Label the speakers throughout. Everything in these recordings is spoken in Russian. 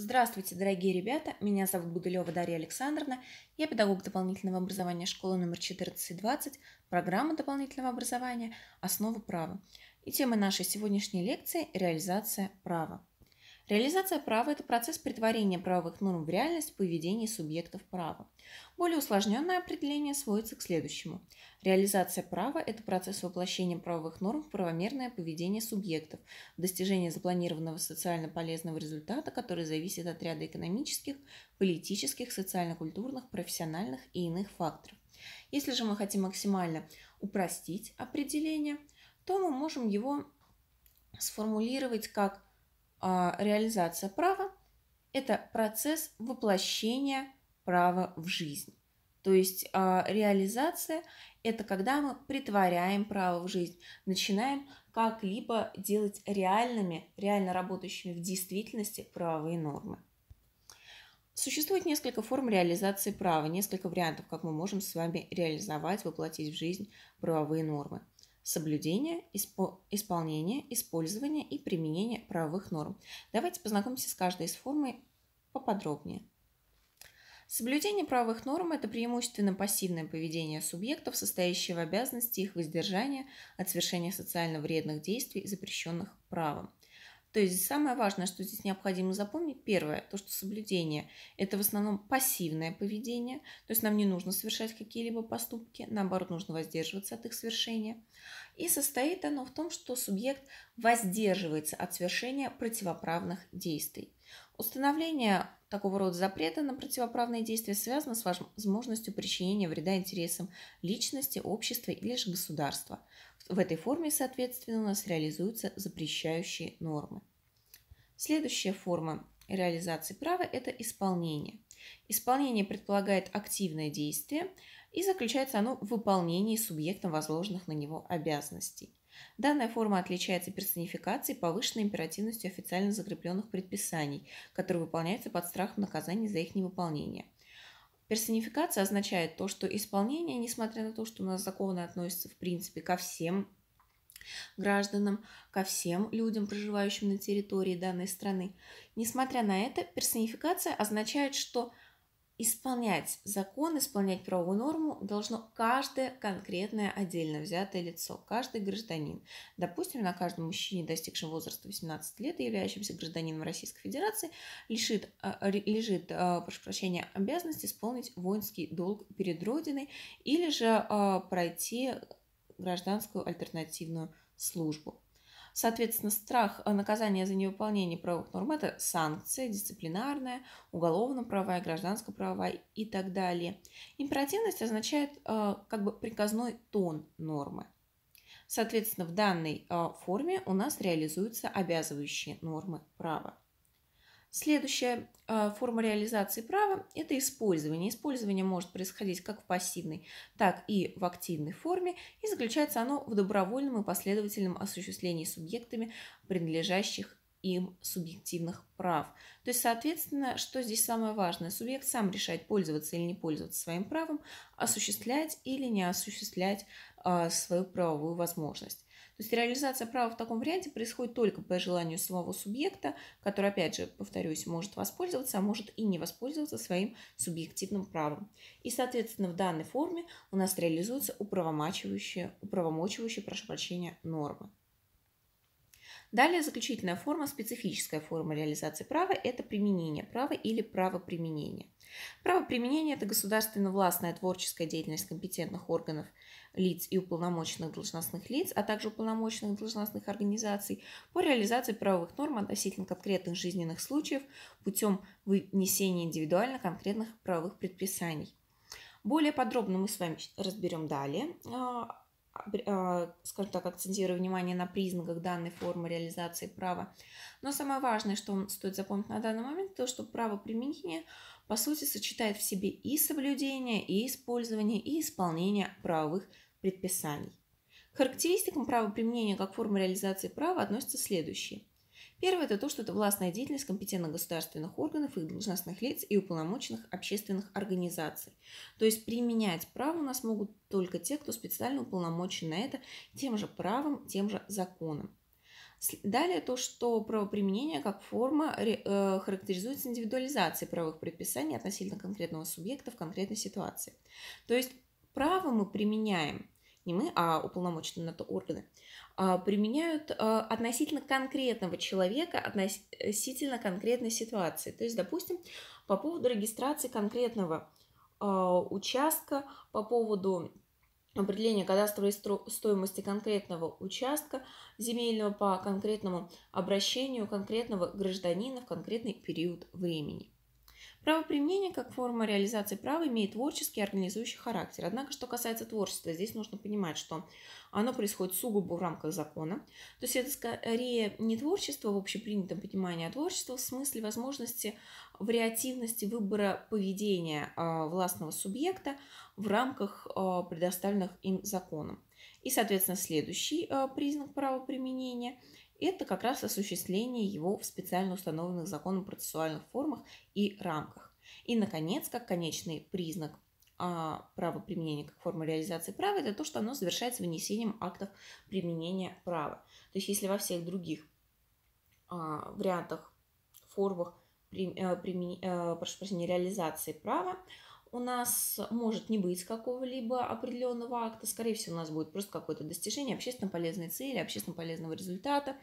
Speaker 1: Здравствуйте, дорогие ребята! Меня зовут Гуделева Дарья Александровна. Я педагог дополнительного образования школы номер 1420, программа дополнительного образования «Основы права». И тема нашей сегодняшней лекции – реализация права. Реализация права – это процесс притворения правовых норм в реальность в поведении субъектов права. Более усложненное определение сводится к следующему. Реализация права – это процесс воплощения правовых норм в правомерное поведение субъектов, в достижение запланированного социально полезного результата, который зависит от ряда экономических, политических, социально-культурных, профессиональных и иных факторов. Если же мы хотим максимально упростить определение, то мы можем его сформулировать как а реализация права – это процесс воплощения права в жизнь. То есть а, реализация – это когда мы притворяем право в жизнь, начинаем как-либо делать реальными, реально работающими в действительности правовые нормы. Существует несколько форм реализации права, несколько вариантов, как мы можем с вами реализовать, воплотить в жизнь правовые нормы – соблюдения, испо- исполнение, использование и применения правовых норм. Давайте познакомимся с каждой из формой поподробнее. Соблюдение правовых норм – это преимущественно пассивное поведение субъектов, состоящее в обязанности их воздержания от совершения социально вредных действий, запрещенных правом. То есть самое важное, что здесь необходимо запомнить, первое, то, что соблюдение – это в основном пассивное поведение, то есть нам не нужно совершать какие-либо поступки, наоборот, нужно воздерживаться от их совершения. И состоит оно в том, что субъект воздерживается от совершения противоправных действий. Установление такого рода запрета на противоправные действия связано с возможностью причинения вреда интересам личности, общества или же государства. В этой форме, соответственно, у нас реализуются запрещающие нормы. Следующая форма реализации права – это исполнение. Исполнение предполагает активное действие и заключается оно в выполнении субъектом возложенных на него обязанностей. Данная форма отличается персонификацией, повышенной императивностью официально закрепленных предписаний, которые выполняются под страхом наказания за их невыполнение. Персонификация означает то, что исполнение, несмотря на то, что у нас законы относятся в принципе ко всем гражданам, ко всем людям, проживающим на территории данной страны, несмотря на это, персонификация означает, что – исполнять закон, исполнять правовую норму должно каждое конкретное отдельно взятое лицо, каждый гражданин. Допустим, на каждом мужчине, достигшем возраста 18 лет и являющемся гражданином Российской Федерации, лишит, а, лежит, а, прошу прощения, обязанность исполнить воинский долг перед Родиной или же а, пройти гражданскую альтернативную службу. Соответственно, страх э, наказания за невыполнение правовых норм – это санкция, дисциплинарная, уголовно-правовая, гражданско-правовая и так далее. Императивность означает э, как бы приказной тон нормы. Соответственно, в данной э, форме у нас реализуются обязывающие нормы права. Следующая а, форма реализации права – это использование. Использование может происходить как в пассивной, так и в активной форме, и заключается оно в добровольном и последовательном осуществлении субъектами, принадлежащих им субъективных прав. То есть, соответственно, что здесь самое важное? Субъект сам решает, пользоваться или не пользоваться своим правом, осуществлять или не осуществлять э, свою правовую возможность. То есть реализация права в таком варианте происходит только по желанию самого субъекта, который, опять же, повторюсь, может воспользоваться, а может и не воспользоваться своим субъективным правом. И, соответственно, в данной форме у нас реализуется управомачивающая, управомочивающая, прошу прощения, нормы. Далее заключительная форма, специфическая форма реализации права – это применение права или правоприменение. Право применения – это государственно-властная творческая деятельность компетентных органов, лиц и уполномоченных должностных лиц, а также уполномоченных должностных организаций по реализации правовых норм относительно конкретных жизненных случаев путем вынесения индивидуально конкретных правовых предписаний. Более подробно мы с вами разберем далее, а, а, скажем так, акцентируя внимание на признаках данной формы реализации права. Но самое важное, что стоит запомнить на данный момент, то, что право применения по сути сочетает в себе и соблюдение, и использование, и исполнение правовых предписаний. К характеристикам правоприменения как формы реализации права относятся следующие. Первое – это то, что это властная деятельность компетентных государственных органов, их должностных лиц и уполномоченных общественных организаций. То есть применять право у нас могут только те, кто специально уполномочен на это тем же правом, тем же законом. Далее то, что правоприменение как форма э, характеризуется индивидуализацией правовых предписаний относительно конкретного субъекта в конкретной ситуации. То есть право мы применяем, не мы, а уполномоченные на то органы, а, применяют э, относительно конкретного человека, относительно конкретной ситуации. То есть, допустим, по поводу регистрации конкретного э, участка, по поводу определение кадастровой стоимости конкретного участка земельного по конкретному обращению конкретного гражданина в конкретный период времени. Правоприменение как форма реализации права имеет творческий и организующий характер. Однако, что касается творчества, здесь нужно понимать, что оно происходит сугубо в рамках закона. То есть это скорее не творчество в общепринятом понимании, а творчество в смысле возможности вариативности выбора поведения а, властного субъекта в рамках а, предоставленных им законом. И, соответственно, следующий э, признак правоприменения – это как раз осуществление его в специально установленных законом процессуальных формах и рамках. И, наконец, как конечный признак а, правоприменения как формы реализации права – это то, что оно завершается вынесением актов применения права. То есть если во всех других а, вариантах, формах, э, э, прошу прощения, реализации права – у нас может не быть какого-либо определенного акта, скорее всего, у нас будет просто какое-то достижение общественно полезной цели, общественно полезного результата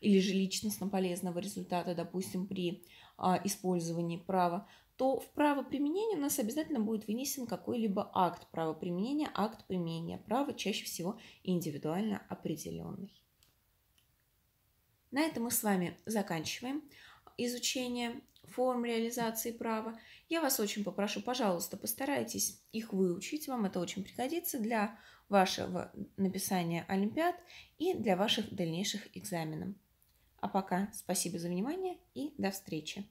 Speaker 1: или же личностно полезного результата, допустим, при а, использовании права, то в правоприменении у нас обязательно будет вынесен какой-либо акт правоприменения, акт применения права, чаще всего индивидуально определенный. На этом мы с вами заканчиваем изучения форм реализации права, я вас очень попрошу, пожалуйста, постарайтесь их выучить. Вам это очень пригодится для вашего написания олимпиад и для ваших дальнейших экзаменов. А пока спасибо за внимание и до встречи!